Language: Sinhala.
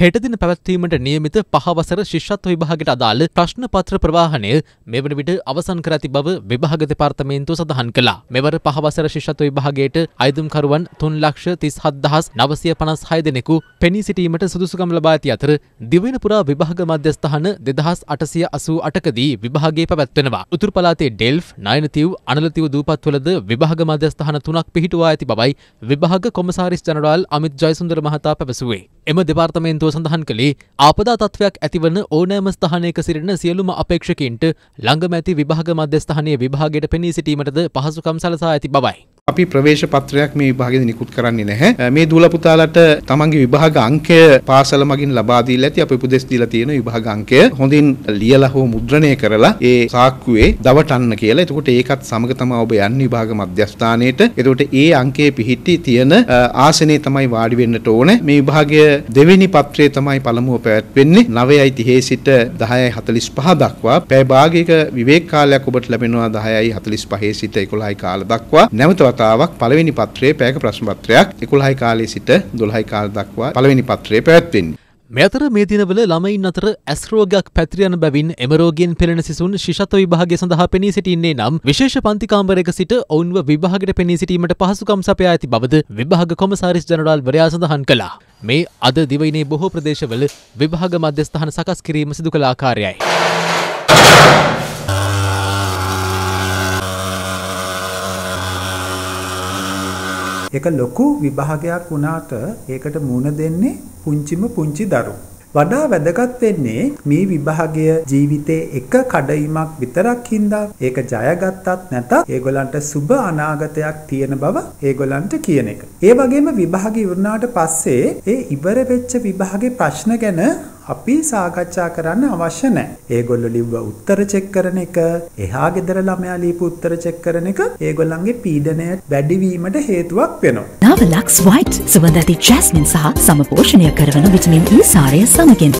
හෙටදින පැවැත්වීමට නියමිත පහවසර ශිෂ්‍යත්ව විභාගයට අදාළ ප්‍රශ්න පත්‍ර ප්‍රවාහනය මෙවන විට අවසන් කර ඇති බව විභාග දෙපාර්තමේන්තුව සඳහන් කළා. මෙවර පහවසර ශිෂ්‍යත්ව විභාගයට අයදුම්කරුවන් 3,37,956 දෙනෙකු පෙනී සිටීමට සුදුසුකම් ලබා ඇති අතර දිවයින පුරා විභාග මධ්‍යස්ථාන 2,888 කදී විභාගයේ පැවැත්වෙනවා. උතුරු පළාතේ ඩෙල්ෆ්, නයනතිව්, අනලතිව් දූපත්වලද විභාග මධ්‍යස්ථාන තුනක් පිහිටුවා ඇති බවයි විභාග කොමසාරිස් ජනරාල් අමිත් ජයසුන්දර මහතා පැවසුවේ. එම දෙපාර්තමේන්තුව සඳහන් කළේ ආපදා තත්ත්වයක් ඇතිවන ඕනෑම ස්ථානයක සිටින සියලුම අපේක්ෂකයින්ට ළඟම ඇති විභාග මධ්‍යස්ථානයේ විභාගයට පෙනී සිටීමටද පහසුකම් සලසා ඇති බවයි. අපි ප්‍රවේශ පත්‍රයක් මේ විභාගයේදී නිකුත් කරන්නේ නැහැ. මේ දූල පුතාලට තමන්ගේ විභාග අංකය පාසල මගින් ලබා දීලා ඇති අපි උපදෙස් දීලා තියෙන විභාග අංකය හොඳින් ලියලා හෝ මුද්‍රණය කරලා ඒ සාක්කුවේ දවටන්න කියලා. එතකොට ඒකත් සමග තමයි ඔබ යන්නේ විභාග මධ්‍යස්ථානයේට. එතකොට ඒ අංකයේ පිහිටි තියෙන ආසනේ තමයි වාඩි වෙන්නට ඕනේ. මේ විභාගය දෙවෙනි පත්‍රයේ තමයි පළමුව පැවැත්වෙන්නේ 9:30 සිට 10:45 දක්වා. පැය භාගයක විවේක කාලයක් ඔබට ලැබෙනවා 10:45 සිට 11:00 කාල දක්වා. නැවතත් වතාවක් පළවෙනි පත්‍රයේ පැයක ප්‍රශ්න පත්‍රයක් 11යි කාලයේ සිට 12යි කාල දක්වා පළවෙනි පත්‍රයේ පැවැත්වෙන්නේ. මේ අතර මේ දිනවල ළමයින් අතර ඇස් රෝගයක් පැතිර යන බැවින් එම රෝගයෙන් පෙළෙන සිසුන් ශිෂත්ව විභාගය සඳහා පෙනී සිටින්නේ නම් විශේෂ පන්ති කාමරයක සිට ඔවුන්ව විභාගයට පෙනී සිටීමට පහසුකම් සපයා ඇති බවද විභාග කොමසාරිස් ජනරාල් වරයා සඳහන් කළා. මේ අද දිවයිනේ බොහෝ ප්‍රදේශවල විභාග මධ්‍යස්ථාන සකස් කිරීම සිදු කළ ආකාරයයි. ඒක ලොකු විභාගයක් වුණාට ඒකට මුණ දෙන්නේ පුංචිම පුංචි දරුවෝ. වඩා වැදගත් වෙන්නේ මේ විභාගය ජීවිතේ එක කඩයිමක් විතරක් හින්දා ඒක ජයගත්තත් නැතත් ඒගොල්ලන්ට සුබ අනාගතයක් තියෙන බව ඒගොල්ලන්ට කියන එක. ඒ වගේම විභාගය ඉවරනාට පස්සේ ඒ ඉවර වෙච්ච විභාගේ ප්‍රශ්න ගැන අපි සාකච්ඡා කරන්න අවශ්‍ය නැහැ. ඒගොල්ලෝ ලිව්ව උත්තර චෙක් කරන එක, එහා ගෙදර ළමයා ලියපු උත්තර චෙක් කරන එක ඒගොල්ලන්ගේ පීඩනය වැඩිවීමට හේතුවක් වෙනවා. නව ලක්ස් වයිට් සුවඳ ඇති ජැස්මින් සහ සමපෝෂණය කරන විටමින් E සාරය සමගින්